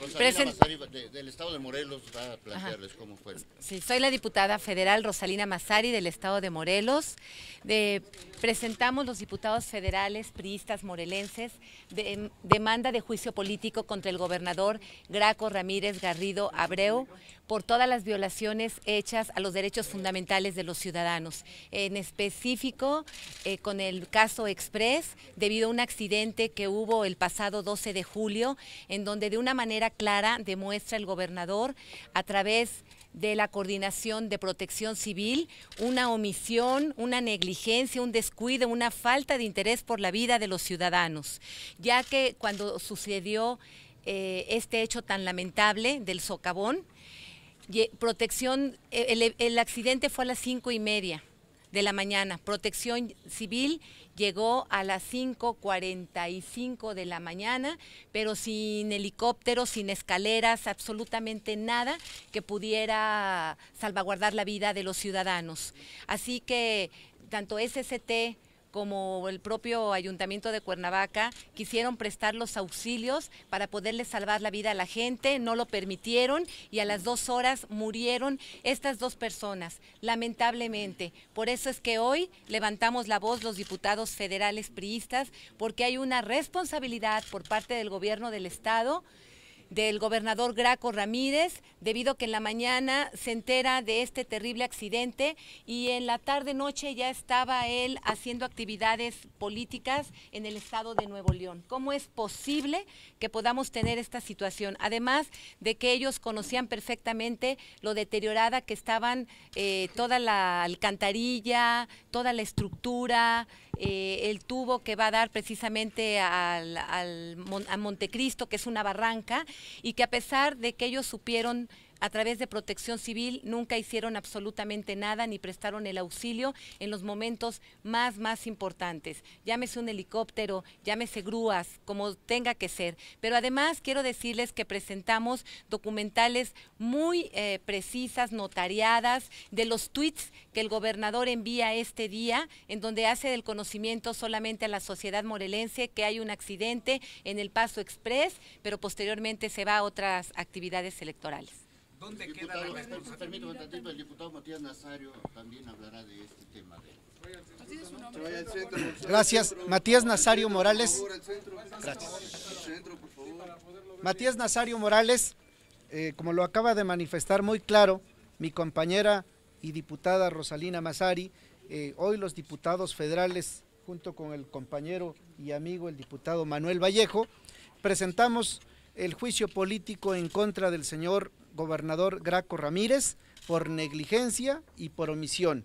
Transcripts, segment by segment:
Rosalina del Estado de Morelos, va a plantearles cómo fue. Sí, soy la diputada federal Rosalina Mazari del Estado de Morelos. presentamos los diputados federales priistas morelenses em, demanda de juicio político contra el gobernador Graco Ramírez Garrido Abreu por todas las violaciones hechas a los derechos fundamentales de los ciudadanos. En específico, eh, con el caso Express, debido a un accidente que hubo el pasado 12 de julio, en donde de una manera clara demuestra el gobernador a través de la coordinación de protección civil, una omisión, una negligencia, un descuido, una falta de interés por la vida de los ciudadanos, ya que cuando sucedió eh, este hecho tan lamentable del socavón, protección, eh, el accidente fue a las cinco y media de la mañana. Protección Civil llegó a las 5.45 de la mañana, pero sin helicópteros, sin escaleras, absolutamente nada que pudiera salvaguardar la vida de los ciudadanos. Así que tanto SST como el propio ayuntamiento de Cuernavaca quisieron prestar los auxilios para poderle salvar la vida a la gente, no lo permitieron y a las dos horas murieron estas dos personas, lamentablemente. Por eso es que hoy levantamos la voz los diputados federales priistas, porque hay una responsabilidad por parte del gobierno del Estado del gobernador Graco Ramírez, debido que en la mañana se entera de este terrible accidente y en la tarde-noche ya estaba él haciendo actividades políticas en el estado de Nuevo León. ¿Cómo es posible que podamos tener esta situación? Además de que ellos conocían perfectamente lo deteriorada que estaban eh, toda la alcantarilla, toda la estructura, eh, el tubo que va a dar precisamente al, a Montecristo, que es una barranca, y que a pesar de que ellos supieron a través de protección civil nunca hicieron absolutamente nada ni prestaron el auxilio en los momentos más, más importantes. Llámese un helicóptero, llámese grúas, como tenga que ser. Pero además quiero decirles que presentamos documentales muy eh, precisas, notariadas, de los tweets que el gobernador envía este día, en donde hace del conocimiento solamente a la sociedad morelense que hay un accidente en el Paso Express, pero posteriormente se va a otras actividades electorales. ¿Dónde queda la responsabilidad? Pues, el diputado Matías Nazario también hablará de este tema. Gracias. Matías Nazario Morales. Gracias. Matías Nazario Morales, eh, como lo acaba de manifestar muy claro mi compañera y diputada Rosalina Mazari, eh, hoy los diputados federales, junto con el compañero y amigo el diputado Manuel Vallejo, presentamos el juicio político en contra del señor gobernador Graco Ramírez por negligencia y por omisión.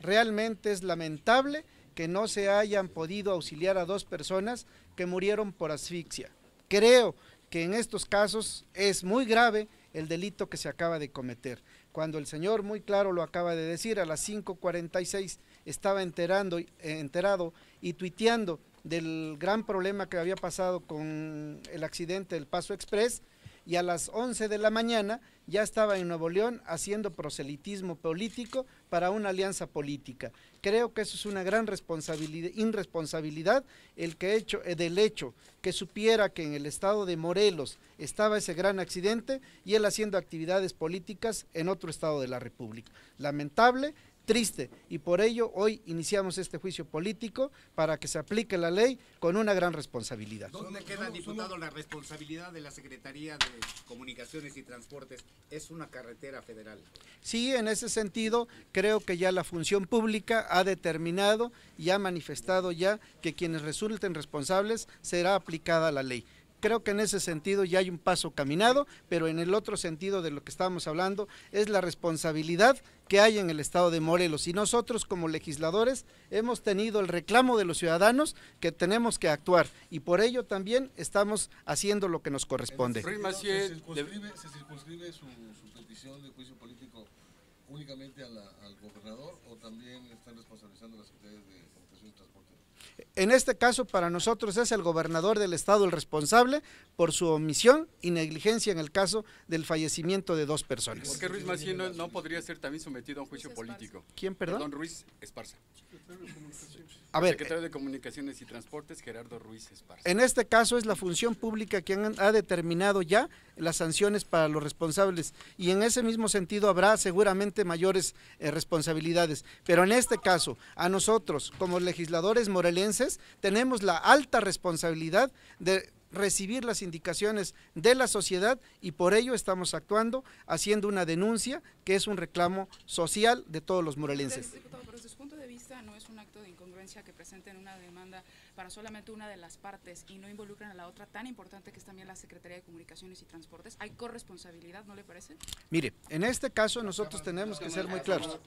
Realmente es lamentable que no se hayan podido auxiliar a dos personas que murieron por asfixia. Creo que en estos casos es muy grave el delito que se acaba de cometer. Cuando el señor muy claro lo acaba de decir, a las 5.46 estaba enterando, eh, enterado y tuiteando del gran problema que había pasado con el accidente del Paso Express y a las 11 de la mañana ya estaba en Nuevo León haciendo proselitismo político para una alianza política. Creo que eso es una gran responsabilidad, irresponsabilidad el que hecho, eh, del hecho que supiera que en el estado de Morelos estaba ese gran accidente y él haciendo actividades políticas en otro estado de la República. Lamentable triste y por ello hoy iniciamos este juicio político para que se aplique la ley con una gran responsabilidad. ¿Dónde queda, diputado, la responsabilidad de la Secretaría de Comunicaciones y Transportes? Es una carretera federal. Sí, en ese sentido creo que ya la función pública ha determinado y ha manifestado ya que quienes resulten responsables será aplicada la ley. Creo que en ese sentido ya hay un paso caminado, pero en el otro sentido de lo que estábamos hablando es la responsabilidad que hay en el estado de Morelos. Y nosotros como legisladores hemos tenido el reclamo de los ciudadanos que tenemos que actuar y por ello también estamos haciendo lo que nos corresponde únicamente a al gobernador o también están responsabilizando a las autoridades de comunicación y transporte? En este caso, para nosotros es el gobernador del estado el responsable por su omisión y negligencia en el caso del fallecimiento de dos personas. porque Ruiz Macié no, podría ser también sometido a un juicio pues político? ¿Quién, perdón? Don Ruiz Esparza secretario de Comunicaciones y Transportes, Gerardo Ruiz Esparza. En este caso es la función pública quien ha determinado ya las sanciones para los responsables y en ese mismo sentido habrá seguramente mayores eh, responsabilidades. Pero en este caso, a nosotros como legisladores morelenses tenemos la alta responsabilidad de recibir las indicaciones de la sociedad y por ello estamos actuando haciendo una denuncia que es un reclamo social de todos los morelenses un acto de incongruencia que presenten una demanda para solamente una de las partes y no involucran a la otra tan importante que es también la Secretaría de Comunicaciones y Transportes? ¿Hay corresponsabilidad, no le parece? Mire, en este caso nosotros tenemos que ser muy claros.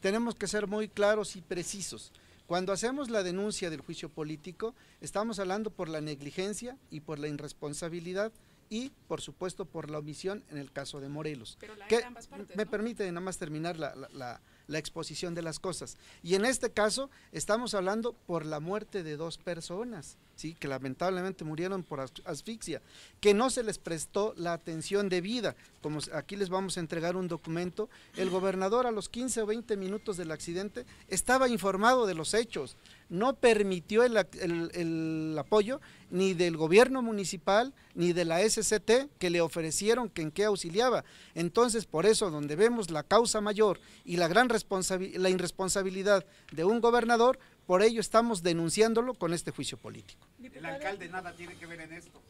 Tenemos que ser muy claros y precisos. Cuando hacemos la denuncia del juicio político, estamos hablando por la negligencia y por la irresponsabilidad y, por supuesto, por la omisión en el caso de Morelos. Pero la que, ambas partes, ¿Me permite nada más terminar la la exposición de las cosas. Y en este caso estamos hablando por la muerte de dos personas. Sí, que lamentablemente murieron por asfixia, que no se les prestó la atención debida. Como aquí les vamos a entregar un documento, el gobernador a los 15 o 20 minutos del accidente estaba informado de los hechos, no permitió el, apoyo ni del gobierno municipal ni de la SCT que le ofrecieron que en qué auxiliaba. Entonces, por eso, donde vemos la causa mayor y la gran responsabilidad, la irresponsabilidad de un gobernador, por ello estamos denunciándolo con este juicio político. El alcalde nada tiene que ver en esto.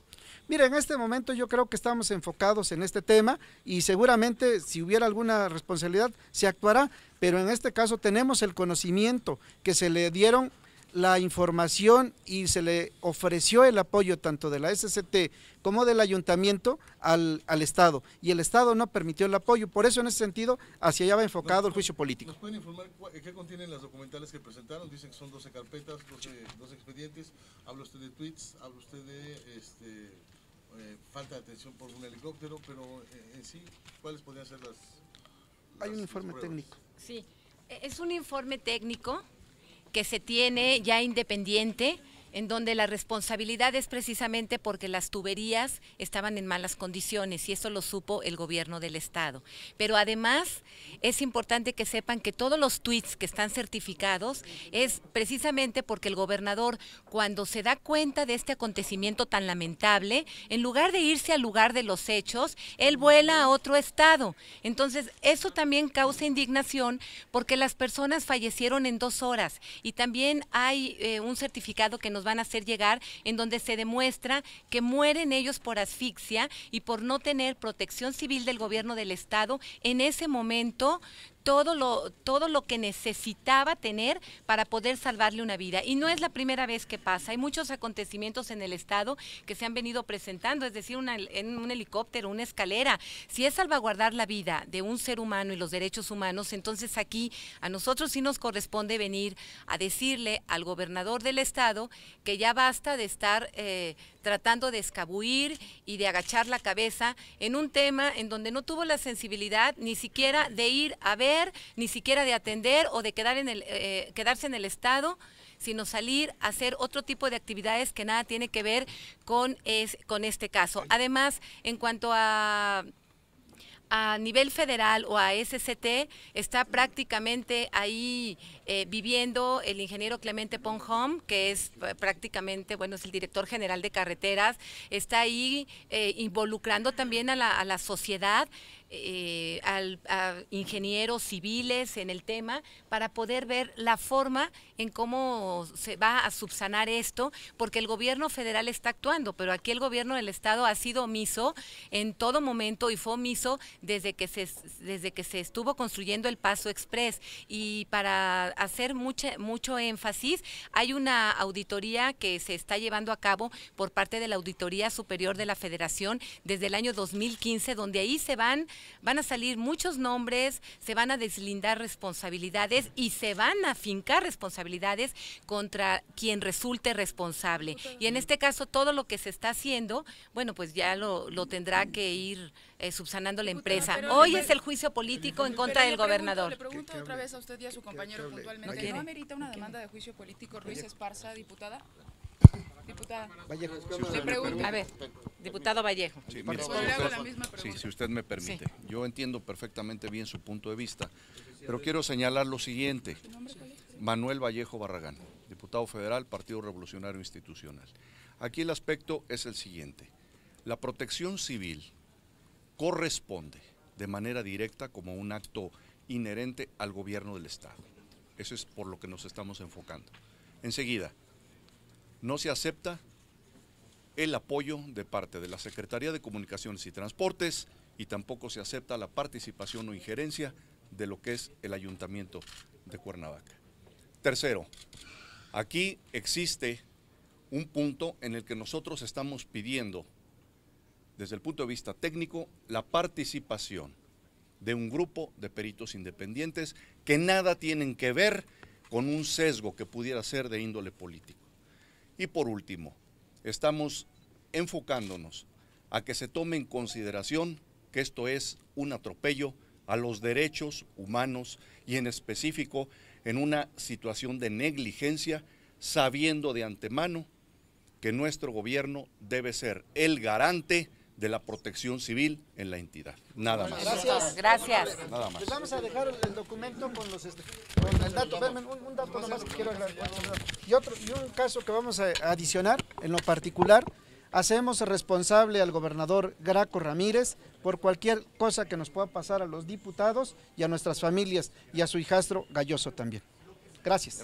Mira, en este momento yo creo que estamos enfocados en este tema y seguramente si hubiera alguna responsabilidad se actuará, pero en este caso tenemos el conocimiento que se le dieron la información y se le ofreció el apoyo tanto de la SCT como del ayuntamiento al, al Estado. Y el Estado no permitió el apoyo. Por eso, en ese sentido, hacia allá va enfocado el juicio político. ¿Nos pueden informar eh, qué contienen las documentales que presentaron? Dicen que son 12 carpetas, 12, expedientes. Habla usted de tweets, habla usted de este, eh, falta de atención por un helicóptero, pero eh, en sí, ¿cuáles podrían ser las... las Hay un informe técnico. Sí, e, es un informe técnico que se tiene ya independiente en donde la responsabilidad es precisamente porque las tuberías estaban en malas condiciones y eso lo supo el gobierno del estado. Pero además es importante que sepan que todos los tweets que están certificados es precisamente porque el gobernador cuando se da cuenta de este acontecimiento tan lamentable, en lugar de irse al lugar de los hechos, él vuela a otro estado. Entonces eso también causa indignación porque las personas fallecieron en dos horas y también hay eh, un certificado que nos van a hacer llegar, en donde se demuestra que mueren ellos por asfixia y por no tener protección civil del gobierno del Estado en ese momento todo lo, todo lo que necesitaba tener para poder salvarle una vida. Y no es la primera vez que pasa. Hay muchos acontecimientos en el Estado que se han venido presentando, es decir, en un helicóptero, una escalera. Si es salvaguardar la vida de un ser humano y los derechos humanos, entonces aquí a nosotros sí nos corresponde venir a decirle al gobernador del Estado que ya basta de estar... Eh, tratando de escabuir y de agachar la cabeza en un tema en donde no tuvo la sensibilidad ni siquiera de ir a ver, ni siquiera de atender o de quedar en el, eh, eh, quedarse en el Estado sino salir a hacer otro tipo de actividades que nada tiene que ver con, es, con este caso. Además, en cuanto a a nivel federal o a SCT está prácticamente ahí eh, viviendo el ingeniero Clemente Ponjón, que es eh, prácticamente, bueno, es el director general de carreteras, está ahí eh, involucrando también a la, a la sociedad eh, a ingenieros civiles en el tema para poder ver la forma en cómo se va a subsanar esto, porque el gobierno federal está actuando, pero aquí el gobierno del estado ha sido omiso en todo momento y fue omiso desde que se, desde que se estuvo construyendo el Paso Express. Y para hacer mucha, mucho énfasis, hay una auditoría que se está llevando a cabo por parte de la Auditoría Superior de la Federación desde el año 2015, donde ahí se van van a salir muchos nombres, se van a deslindar responsabilidades y se van a fincar responsabilidades contra quien resulte responsable. Y en este caso, todo lo que se está haciendo, bueno, pues ya lo, tendrá que ir eh, subsanando la empresa. Hoy es el juicio político en contra del gobernador. Le pregunto otra vez a usted y a su compañero puntualmente. ¿No amerita una demanda de juicio político Ruiz Esparza, diputada? Diputada. Vallejo. A ver, diputado Vallejo. Sí, si, usted, me permite. Yo entiendo perfectamente bien su punto de vista, pero quiero señalar lo siguiente. Manuel Vallejo Barragán, diputado federal, Partido Revolucionario Institucional. Aquí el aspecto es el siguiente. La protección civil corresponde de manera directa como un acto inherente al gobierno del Estado. Eso es por lo que nos estamos enfocando. Enseguida, no se acepta el apoyo de parte de la Secretaría de Comunicaciones y Transportes y tampoco se acepta la participación o injerencia de lo que es el Ayuntamiento de Cuernavaca. Tercero, aquí existe un punto en el que nosotros estamos pidiendo, desde el punto de vista técnico, la participación de un grupo de peritos independientes que nada tienen que ver con un sesgo que pudiera ser de índole político. Y por último, estamos enfocándonos a que se tome en consideración que esto es un atropello a los derechos humanos y en específico en una situación de negligencia, sabiendo de antemano que nuestro gobierno debe ser el garante de la protección civil en la entidad. Nada más. Gracias. Gracias. Nada más. vamos a dejar el documento con, los, este, el dato. un, que quiero Y, otro, y un caso que vamos a adicionar en lo particular. Hacemos responsable al gobernador Graco Ramírez por cualquier cosa que nos pueda pasar a los diputados y a nuestras familias y a su hijastro Galloso también. Gracias.